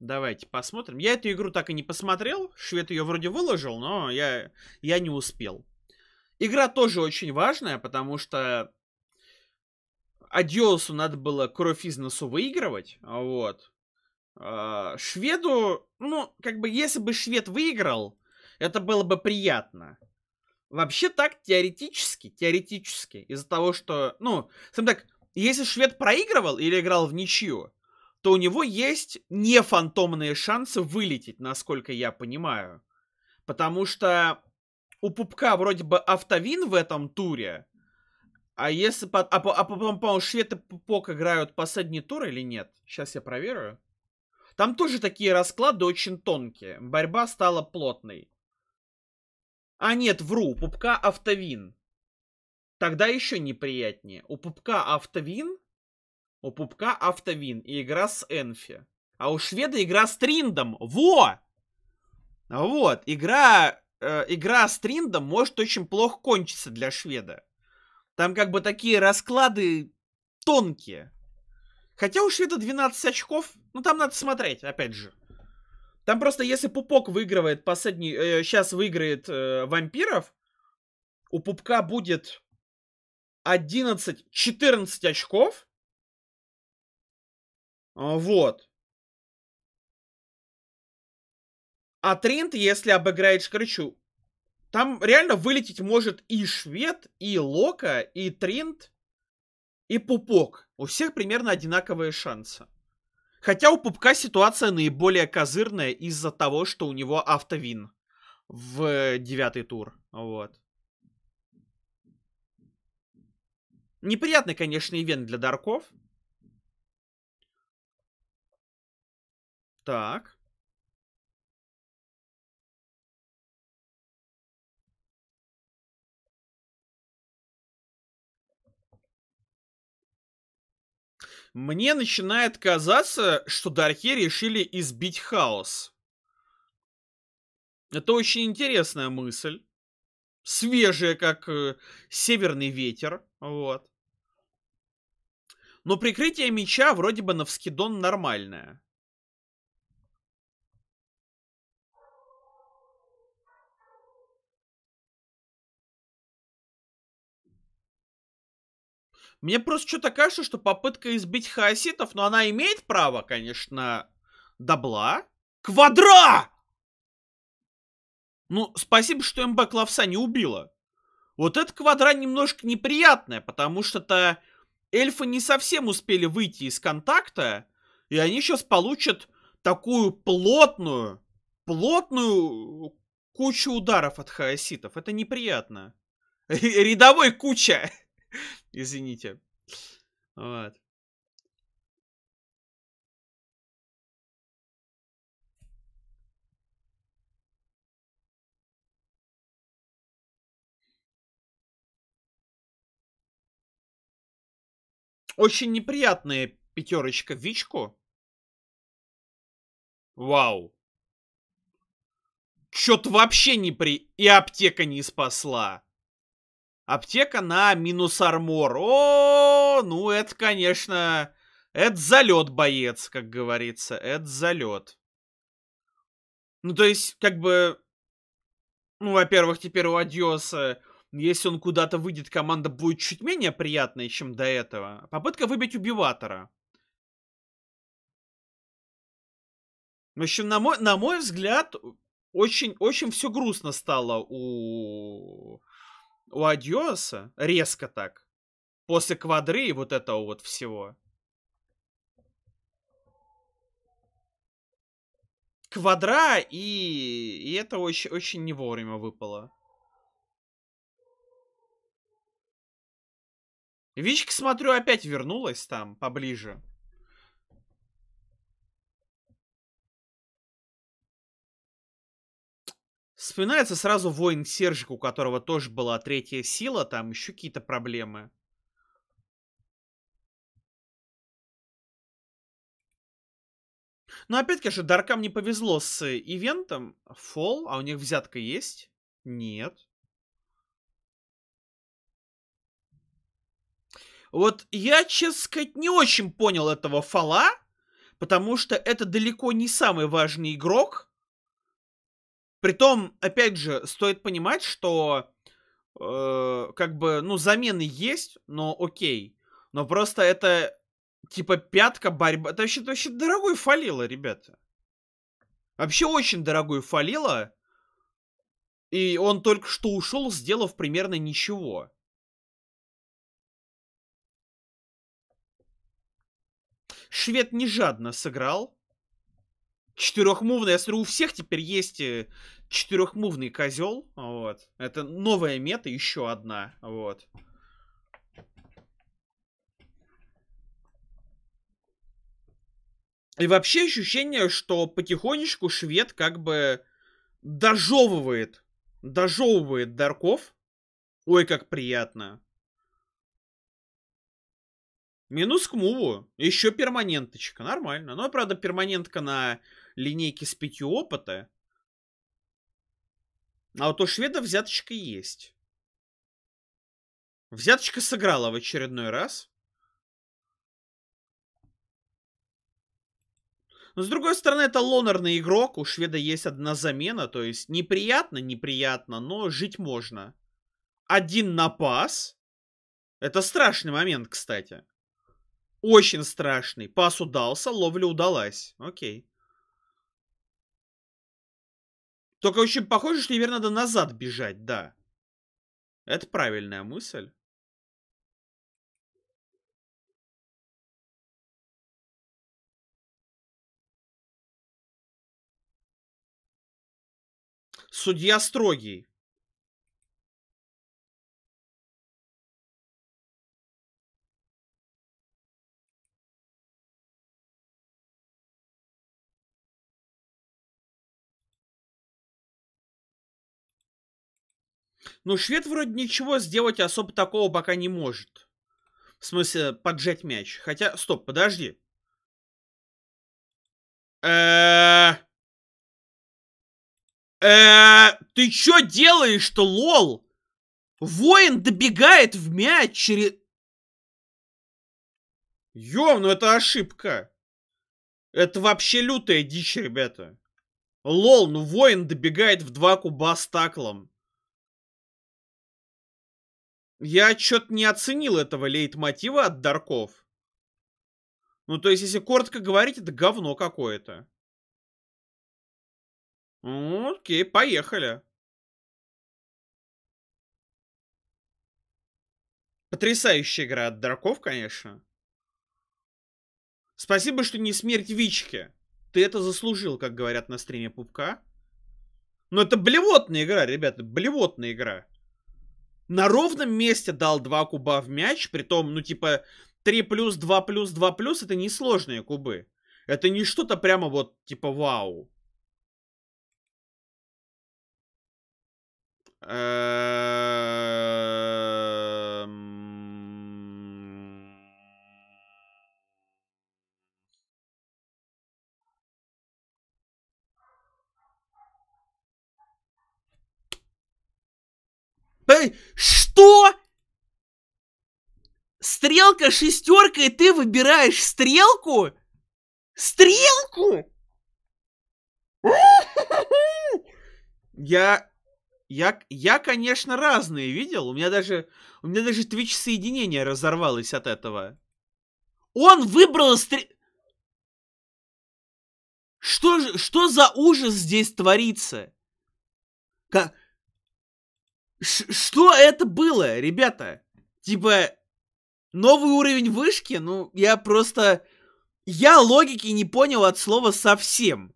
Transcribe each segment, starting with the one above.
Давайте посмотрим. Я эту игру так и не посмотрел. Швед ее вроде выложил, но я, я не успел. Игра тоже очень важная, потому что Адиосу надо было кровь из носу выигрывать. Вот. А, Шведу, ну, как бы, если бы швед выиграл, это было бы приятно. Вообще так, теоретически, теоретически, из-за того, что, ну, скажем так, если швед проигрывал или играл в ничью, то у него есть не фантомные шансы вылететь, насколько я понимаю. Потому что у Пупка вроде бы автовин в этом туре, а если... По, а, а потом, по-моему, шведы Пупок играют последний тур или нет? Сейчас я проверю. Там тоже такие расклады очень тонкие. Борьба стала плотной. А нет, вру, Пупка автовин. Тогда еще неприятнее. У Пупка автовин, у Пупка автовин и игра с Энфи. А у шведа игра с Триндом. Во! Вот, игра, э, игра с Триндом может очень плохо кончиться для шведа. Там как бы такие расклады тонкие. Хотя у шведа 12 очков, ну там надо смотреть, опять же. Там просто если пупок выигрывает последний, э, сейчас выиграет э, вампиров, у пупка будет 11-14 очков, а, вот. А Тринт, если обыграет Шкрычу, там реально вылететь может и Швед, и Лока, и Тринт, и Пупок. У всех примерно одинаковые шансы. Хотя у Пупка ситуация наиболее козырная из-за того, что у него автовин в э, девятый тур. Вот. Неприятный, конечно, ивент для Дарков. Так. Мне начинает казаться, что Дархи решили избить хаос. Это очень интересная мысль. Свежая, как э, северный ветер. Вот. Но прикрытие меча вроде бы на вскидон нормальное. Мне просто что-то кажется, что попытка избить хаоситов, но она имеет право, конечно, добла. Квадра! Ну, спасибо, что МБ Клавса не убила. Вот эта квадра немножко неприятная, потому что-то эльфы не совсем успели выйти из контакта, и они сейчас получат такую плотную, плотную кучу ударов от хаоситов. Это неприятно. Рядовой куча. Извините. Вот. Очень неприятная пятерочка Вичку. Вау. Чё-то вообще не при... И аптека не спасла. Аптека на минус армор. О, ну это, конечно... Это залет, боец, как говорится. Это залет. Ну, то есть, как бы... Ну, во-первых, теперь у Адиоса, если он куда-то выйдет, команда будет чуть менее приятной, чем до этого. Попытка выбить Убиватора. В общем, на мой, на мой взгляд, очень-очень все грустно стало у у Адиоса резко так. После квадры и вот этого вот всего. Квадра и... И это очень, очень не вовремя выпало. Вичка, смотрю, опять вернулась там, поближе. Вспоминается сразу воин Сержик, у которого тоже была третья сила, там еще какие-то проблемы. Но опять, же Даркам не повезло с ивентом. Фол, а у них взятка есть? Нет. Вот я, честно сказать, не очень понял этого фола, потому что это далеко не самый важный игрок, Притом, опять же, стоит понимать, что э, как бы, ну, замены есть, но окей. Но просто это типа пятка борьба. Это вообще, это вообще дорогой фалила, ребята. Вообще очень дорогой фалила. И он только что ушел, сделав примерно ничего. Швед не жадно сыграл четырехмувный. Я смотрю, у всех теперь есть э, четырехмувный козел. Вот. Это новая мета, еще одна. Вот. И вообще ощущение, что потихонечку швед как бы дожевывает. Дожевывает дарков. Ой, как приятно. Минус к муву. Еще перманенточка. Нормально. Но, ну, а правда, перманентка на линейки с пятью опыта. А вот у Шведа взяточка есть. Взяточка сыграла в очередной раз. Но с другой стороны, это лонерный игрок. У шведа есть одна замена. То есть неприятно, неприятно, но жить можно. Один на пас. Это страшный момент, кстати. Очень страшный. Пас удался, ловля удалась. Окей. Только очень похоже, что теперь надо назад бежать, да. Это правильная мысль. Судья строгий. Но ну, швед вроде ничего сделать особо такого пока не может. В смысле, поджать мяч. Хотя, стоп, подожди. Эээ... Эээ... Ты чё делаешь-то, лол? Воин добегает в мяч через... Ём, ну это ошибка. Это вообще лютая дичь, ребята. Лол, ну воин добегает в два куба с таклом. Я что-то не оценил этого лейтмотива от Дарков. Ну, то есть, если коротко говорить, это говно какое-то. Ну, окей, поехали. Потрясающая игра от Дарков, конечно. Спасибо, что не смерть Вички. Ты это заслужил, как говорят на стриме Пупка. Но это блевотная игра, ребята, блевотная игра на ровном месте дал два куба в мяч, при том, ну, типа, 3 плюс, 2 плюс, 2 плюс, это не сложные кубы. Это не что-то прямо вот, типа, вау. Эээ... Э, что? Стрелка шестерка, и ты выбираешь стрелку? Стрелку? Я, я, я, конечно, разные видел. У меня даже, у меня даже твич соединение разорвалось от этого. Он выбрал стрел... Что, же, что за ужас здесь творится? Как... Ш что это было, ребята? Типа, новый уровень вышки? Ну, я просто... Я логики не понял от слова совсем.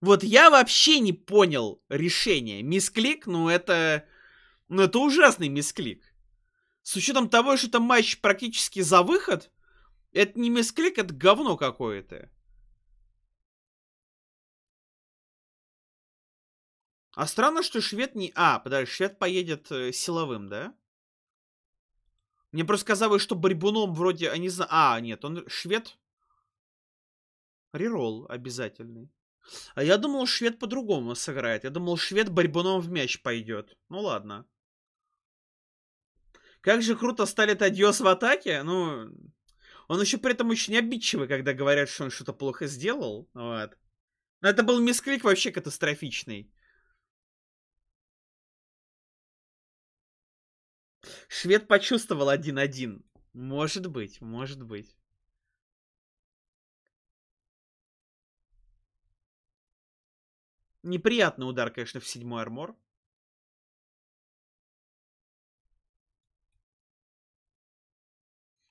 Вот я вообще не понял решение. Мисклик, ну это... Ну это ужасный мисклик. С учетом того, что это матч практически за выход, это не мисклик, это говно какое-то. А странно, что швед не... А, подожди, швед поедет э, силовым, да? Мне просто казалось, что Барибуном вроде... А, не знаю... А, нет, он швед... рерол обязательный. А я думал, швед по-другому сыграет. Я думал, швед Барибуном в мяч пойдет. Ну ладно. Как же круто стали Тадьос в атаке. Ну, он еще при этом очень обидчивый, когда говорят, что он что-то плохо сделал. Вот. Но это был мисклик вообще катастрофичный. Швед почувствовал 1-1. Может быть, может быть. Неприятный удар, конечно, в седьмой армор.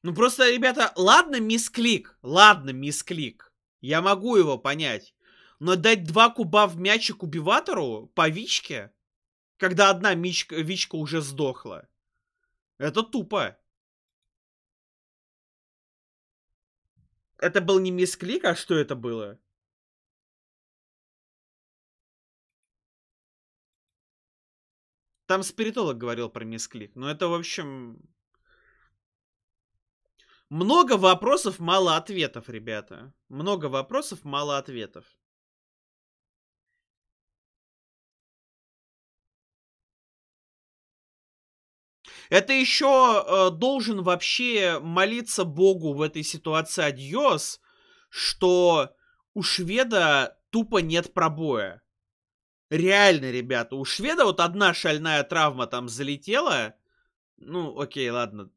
Ну просто, ребята, ладно, клик, ладно, клик. Я могу его понять. Но дать два куба в мячик убиватору по Вичке, когда одна мичка, Вичка уже сдохла. Это тупо. Это был не мисклик, а что это было? Там спиритолог говорил про мисклик, но это, в общем... Много вопросов, мало ответов, ребята. Много вопросов, мало ответов. Это еще э, должен вообще молиться Богу в этой ситуации Адьос, что у шведа тупо нет пробоя. Реально, ребята, у шведа вот одна шальная травма там залетела. Ну, окей, ладно.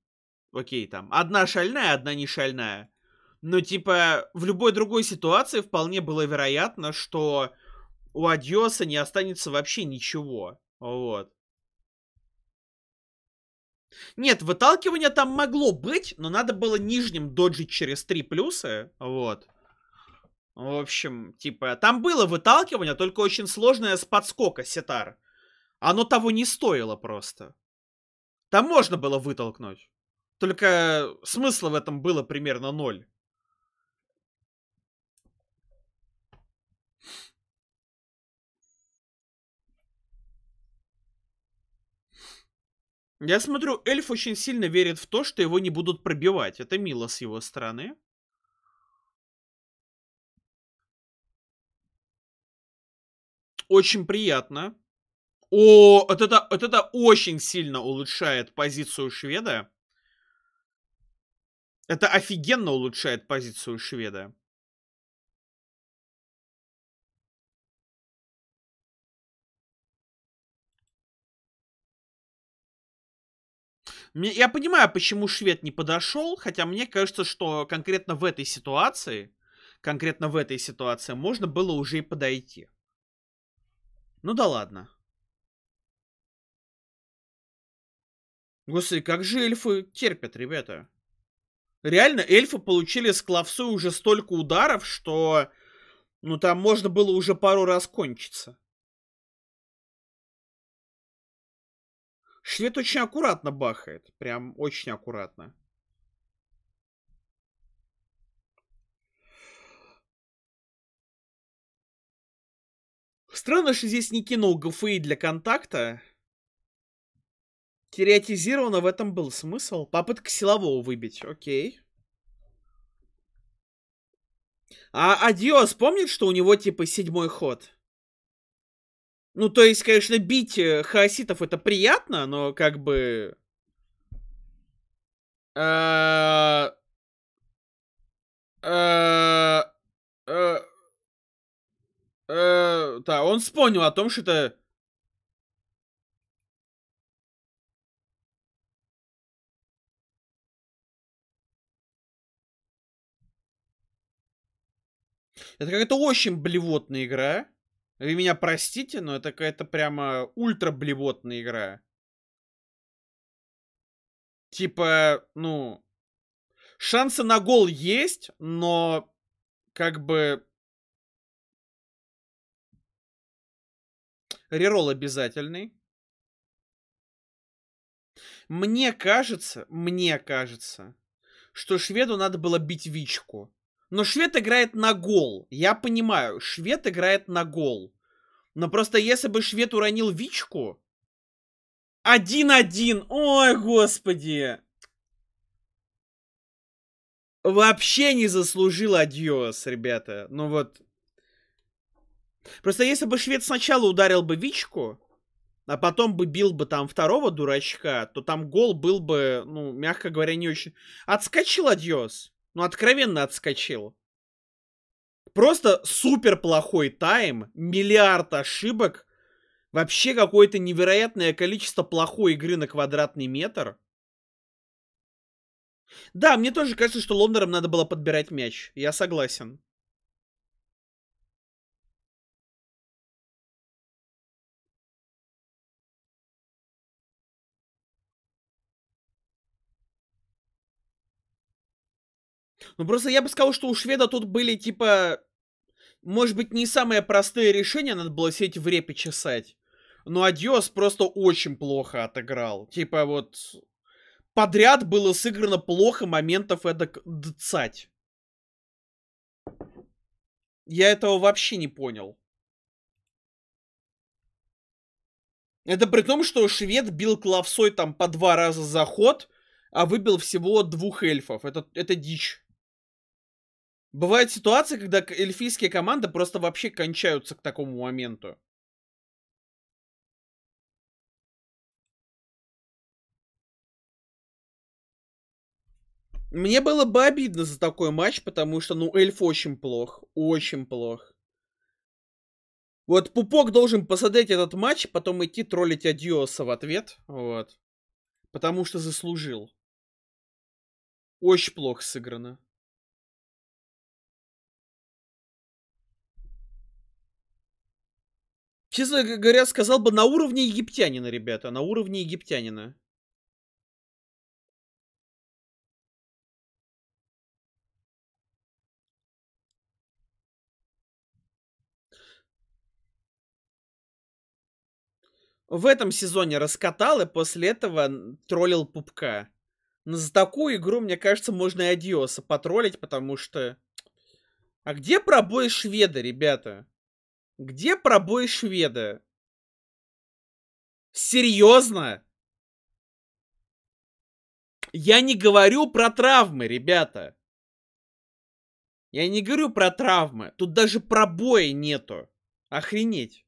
Окей, там. Одна шальная, одна не шальная. Но, типа, в любой другой ситуации вполне было вероятно, что у Адьоса не останется вообще ничего. Вот. Нет, выталкивание там могло быть, но надо было нижним доджить через три плюса, вот. В общем, типа, там было выталкивание, только очень сложное с подскока сетар. Оно того не стоило просто. Там можно было вытолкнуть. Только э, смысла в этом было примерно ноль. Я смотрю, эльф очень сильно верит в то, что его не будут пробивать. Это мило с его стороны. Очень приятно. О, вот это, вот это очень сильно улучшает позицию шведа. Это офигенно улучшает позицию шведа. Я понимаю, почему швед не подошел, хотя мне кажется, что конкретно в этой ситуации, конкретно в этой ситуации можно было уже и подойти. Ну да ладно. Господи, как же эльфы терпят, ребята. Реально, эльфы получили с клавсой уже столько ударов, что... Ну, там можно было уже пару раз кончиться. Швед очень аккуратно бахает. Прям очень аккуратно. Странно, что здесь не кинул ГФИ для контакта. Теоретизировано в этом был смысл. Попытка силового выбить, окей. А Адиос помнит, что у него типа седьмой ход? Ну, то есть, конечно, бить э, хаоситов это приятно, но как бы... Э, э, да, он вспомнил о том, что это... Это какая-то очень блевотная игра. Вы меня простите, но это какая-то прямо ультра блевотная игра. Типа, ну... Шансы на гол есть, но как бы... Рерол обязательный. Мне кажется, мне кажется, что шведу надо было бить Вичку. Но швед играет на гол. Я понимаю, швед играет на гол. Но просто если бы швед уронил Вичку... Один-один! Ой, господи! Вообще не заслужил Адьос, ребята. Ну вот... Просто если бы швед сначала ударил бы Вичку, а потом бы бил бы там второго дурачка, то там гол был бы, ну, мягко говоря, не очень... Отскочил Адьос ну, откровенно отскочил. Просто супер плохой тайм, миллиард ошибок, вообще какое-то невероятное количество плохой игры на квадратный метр. Да, мне тоже кажется, что Лобнером надо было подбирать мяч. Я согласен. Ну, просто я бы сказал, что у шведа тут были, типа, может быть, не самые простые решения, надо было сеть в репе чесать. Но Адиос просто очень плохо отыграл. Типа вот подряд было сыграно плохо моментов эдак дцать. Я этого вообще не понял. Это при том, что швед бил клавсой там по два раза за ход, а выбил всего двух эльфов. Это, это дичь. Бывают ситуации, когда эльфийские команды просто вообще кончаются к такому моменту. Мне было бы обидно за такой матч, потому что, ну, эльф очень плох. Очень плох. Вот Пупок должен посадить этот матч, потом идти троллить Адиоса в ответ. Вот. Потому что заслужил. Очень плохо сыграно. Честно говоря, сказал бы на уровне египтянина, ребята, на уровне египтянина. в этом сезоне раскатал и после этого троллил пупка. Но за такую игру, мне кажется, можно и Адиоса потроллить, потому что... А где пробой шведа, ребята? Где пробой шведа? Серьезно? Я не говорю про травмы, ребята. Я не говорю про травмы. Тут даже пробоя нету. Охренеть.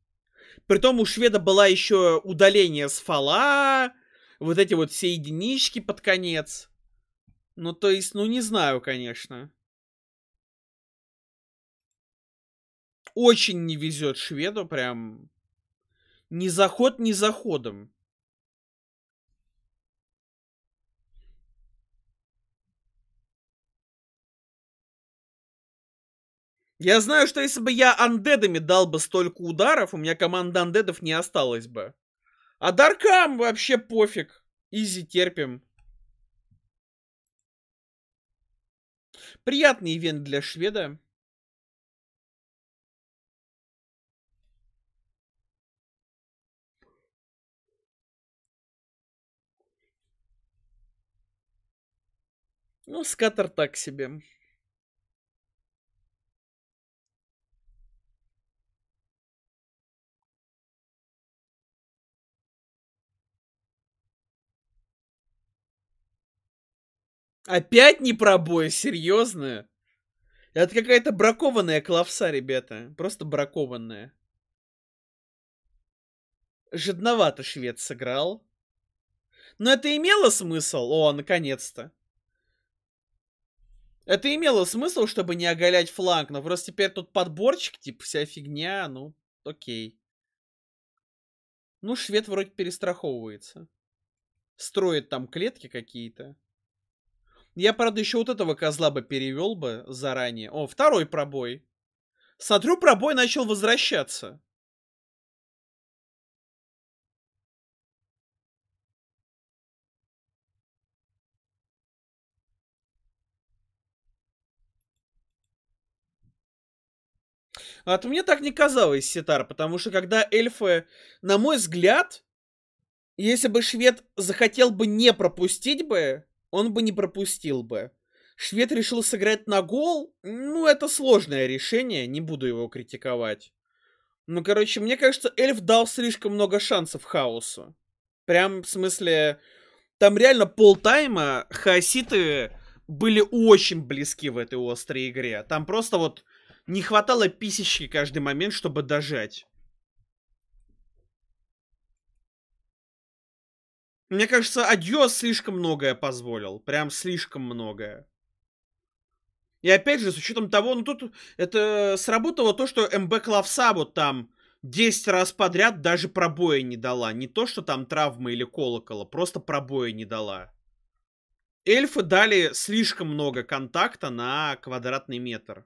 Притом у шведа была еще удаление с фала, вот эти вот все единички под конец. Ну, то есть, ну, не знаю, конечно. очень не везет шведу, прям ни заход, ни заходом. Я знаю, что если бы я андедами дал бы столько ударов, у меня команда андедов не осталась бы. А даркам вообще пофиг. Изи терпим. Приятный ивент для шведа. Ну, скатер так себе. Опять не пробой, серьезно? Это какая-то бракованная клавса, ребята. Просто бракованная. Жадновато швед сыграл. Но это имело смысл? О, наконец-то. Это имело смысл, чтобы не оголять фланг, но просто теперь тут подборчик, типа, вся фигня, ну, окей. Ну, швед вроде перестраховывается. Строит там клетки какие-то. Я, правда, еще вот этого козла бы перевел бы заранее. О, второй пробой. Смотрю, пробой начал возвращаться. А то мне так не казалось, Ситар, потому что когда эльфы, на мой взгляд, если бы швед захотел бы не пропустить бы, он бы не пропустил бы. Швед решил сыграть на гол, ну это сложное решение, не буду его критиковать. Ну, короче, мне кажется, эльф дал слишком много шансов хаосу. Прям, в смысле, там реально полтайма хаоситы были очень близки в этой острой игре. Там просто вот не хватало писечки каждый момент, чтобы дожать. Мне кажется, Адьос слишком многое позволил. Прям слишком многое. И опять же, с учетом того, ну тут это сработало то, что МБ Клавса вот там 10 раз подряд даже пробоя не дала. Не то, что там травмы или колокола, просто пробоя не дала. Эльфы дали слишком много контакта на квадратный метр.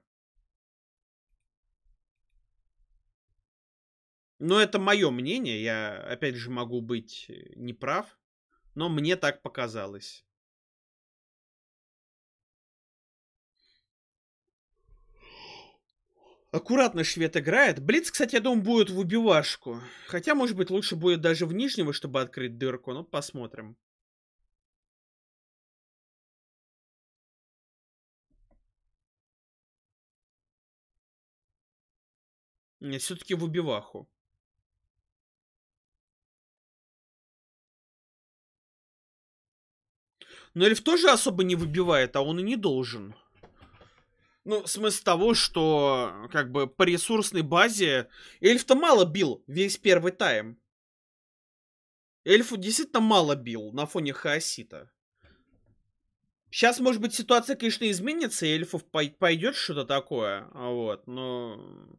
Но это мое мнение, я, опять же, могу быть э, неправ, но мне так показалось. Аккуратно швед играет. Блиц, кстати, я думаю, будет в убивашку. Хотя, может быть, лучше будет даже в нижнего, чтобы открыть дырку. Ну, посмотрим. все-таки в убиваху. Но эльф тоже особо не выбивает, а он и не должен. Ну, смысл того, что как бы по ресурсной базе эльф-то мало бил весь первый тайм. Эльфу действительно мало бил на фоне хаосита. Сейчас, может быть, ситуация, конечно, изменится, и эльфов пойдет что-то такое. А вот, но...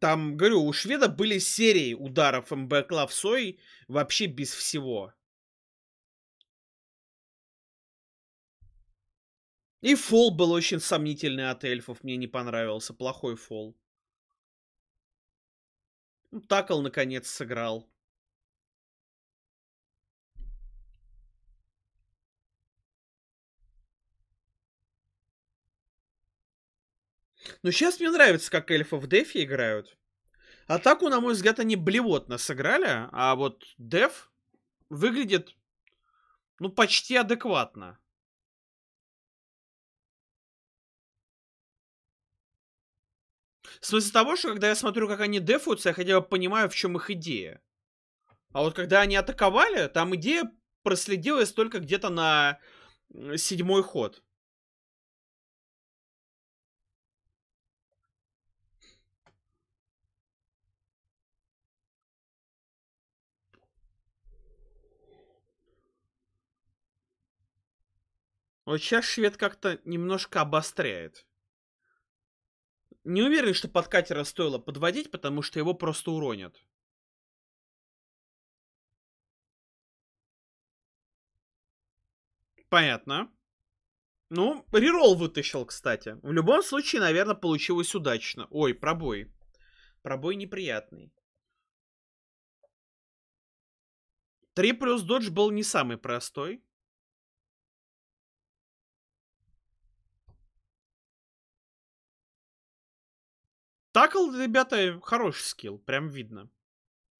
Там, говорю, у шведа были серии ударов МБ Клавсой вообще без всего. И фол был очень сомнительный от эльфов. Мне не понравился. Плохой фол. Ну, такл, наконец, сыграл. Но сейчас мне нравится, как эльфы в дефе играют. Атаку, на мой взгляд, они блевотно сыграли, а вот деф выглядит, ну, почти адекватно. В смысле того, что когда я смотрю, как они дефаются, я хотя бы понимаю, в чем их идея. А вот когда они атаковали, там идея проследилась только где-то на седьмой ход. Вот сейчас швед как-то немножко обостряет. Не уверен, что под катера стоило подводить, потому что его просто уронят. Понятно. Ну, рерол вытащил, кстати. В любом случае, наверное, получилось удачно. Ой, пробой. Пробой неприятный. 3 плюс додж был не самый простой. Такл, ребята, хороший скилл, прям видно.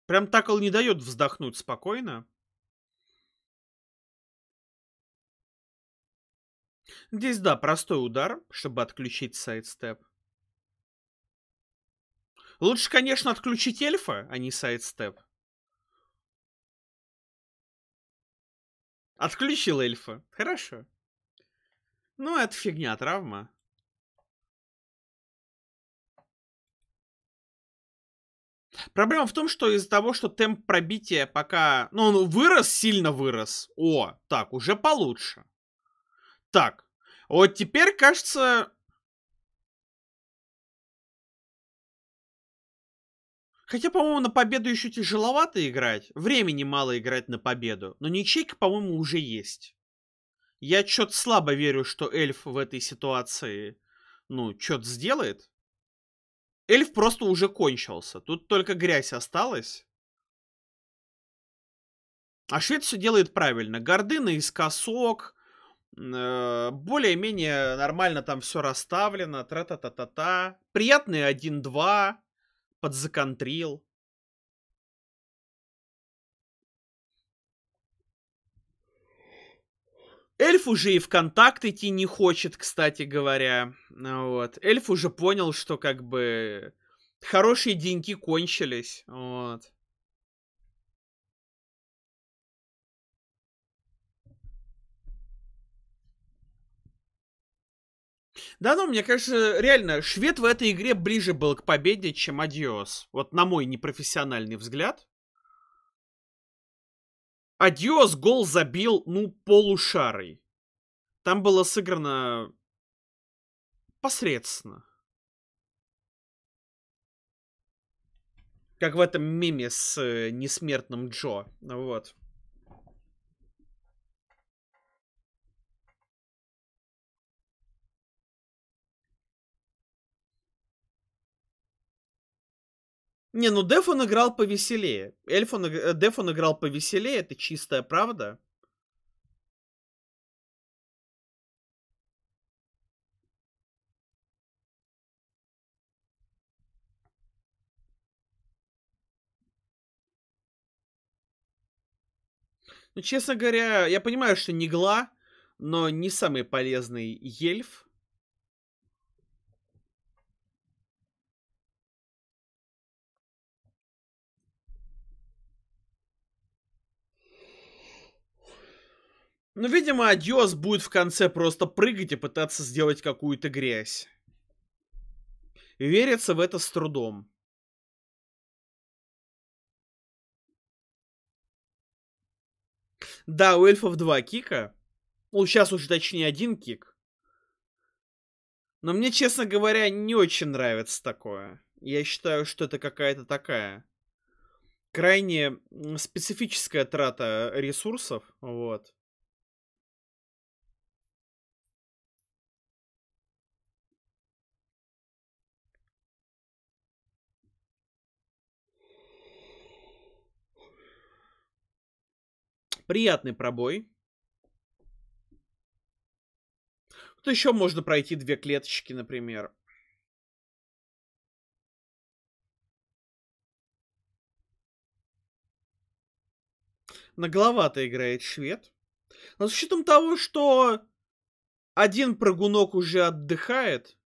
Прям такл не дает вздохнуть спокойно. Здесь, да, простой удар, чтобы отключить сайдстеп. Лучше, конечно, отключить эльфа, а не сайдстеп. Отключил эльфа. Хорошо. Ну, это фигня, травма. Проблема в том, что из-за того, что темп пробития пока... Ну, он вырос, сильно вырос. О, так, уже получше. Так, вот теперь, кажется... Хотя, по-моему, на победу еще тяжеловато играть. Времени мало играть на победу. Но ничейка, по-моему, уже есть. Я чё-то слабо верю, что эльф в этой ситуации, ну, чё-то сделает. Эльф просто уже кончился. Тут только грязь осталась. А швед все делает правильно. гордына наискосок. Э, Более-менее нормально там все расставлено. Тра-та-та-та-та. Приятный 1-2. Подзаконтрил. Эльф уже и в контакт идти не хочет, кстати говоря. Вот. Эльф уже понял, что как бы хорошие деньги кончились. Вот. Да, ну, мне кажется, реально, швед в этой игре ближе был к победе, чем Адиос. Вот на мой непрофессиональный взгляд. Адиос гол забил, ну, полушарый. Там было сыграно посредственно. Как в этом меме с э, несмертным Джо. Вот. Не, ну Деф он играл повеселее. Эльф он, Деф он играл повеселее, это чистая правда. Ну, честно говоря, я понимаю, что не гла, но не самый полезный эльф. Ну, видимо, Адиос будет в конце просто прыгать и пытаться сделать какую-то грязь. Верится в это с трудом. Да, у эльфов два кика. Ну, сейчас уже точнее один кик. Но мне, честно говоря, не очень нравится такое. Я считаю, что это какая-то такая крайне специфическая трата ресурсов, вот. Приятный пробой. Тут еще можно пройти две клеточки, например. Нагловато играет швед. Но с учетом того, что один прыгунок уже отдыхает,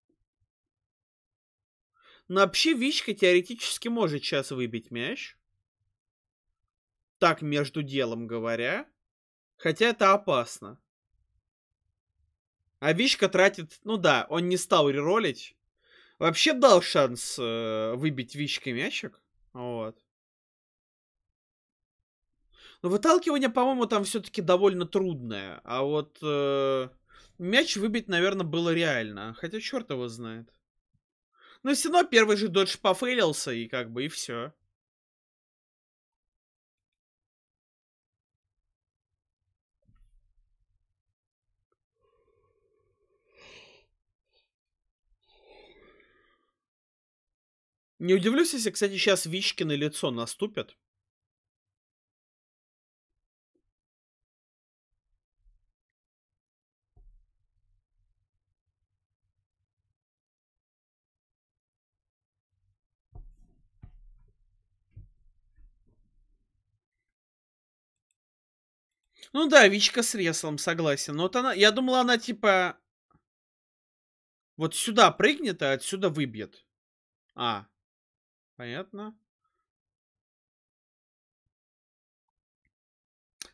но вообще Вичка теоретически может сейчас выбить мяч так между делом говоря, хотя это опасно. А Вишка тратит, ну да, он не стал реролить. Вообще дал шанс э, выбить Вишке мячик. Вот. Но ну, выталкивание, по-моему, там все-таки довольно трудное. А вот э, мяч выбить, наверное, было реально. Хотя черт его знает. Но все равно первый же додж пофейлился, и как бы и все. Не удивлюсь, если, кстати, сейчас Вичкины лицо наступят. Ну да, Вичка с реслом, согласен. Но вот она, я думал, она типа вот сюда прыгнет, а отсюда выбьет. А, Понятно.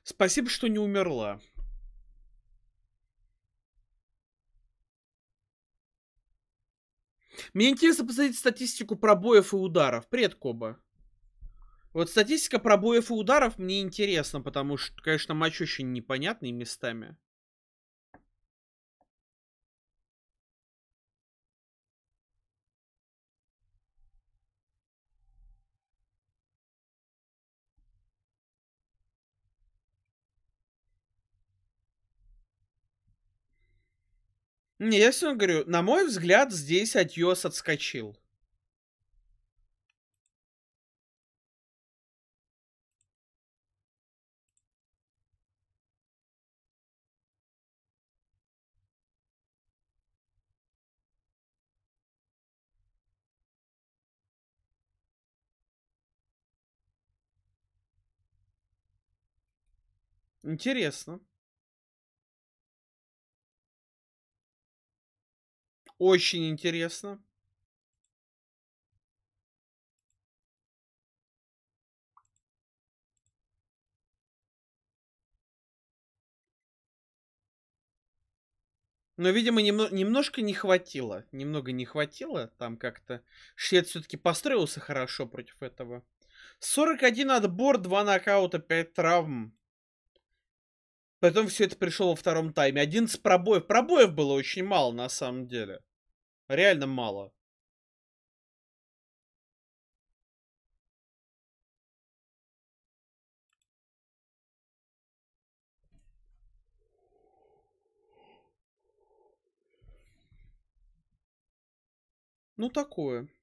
Спасибо, что не умерла. Мне интересно посмотреть статистику пробоев и ударов. Привет, Коба. Вот статистика пробоев и ударов мне интересна, потому что, конечно, матч очень непонятный местами. Не, я все говорю, на мой взгляд, здесь от Адьос отскочил. Интересно. Очень интересно. Но, видимо, нем- немножко не хватило. Немного не хватило. Там как-то Швед все-таки построился хорошо против этого. 41 отбор, 2 нокаута, 5 травм. Потом все это пришло во втором тайме. 11 пробоев. Пробоев было очень мало, на самом деле. Реально мало. Ну, такое.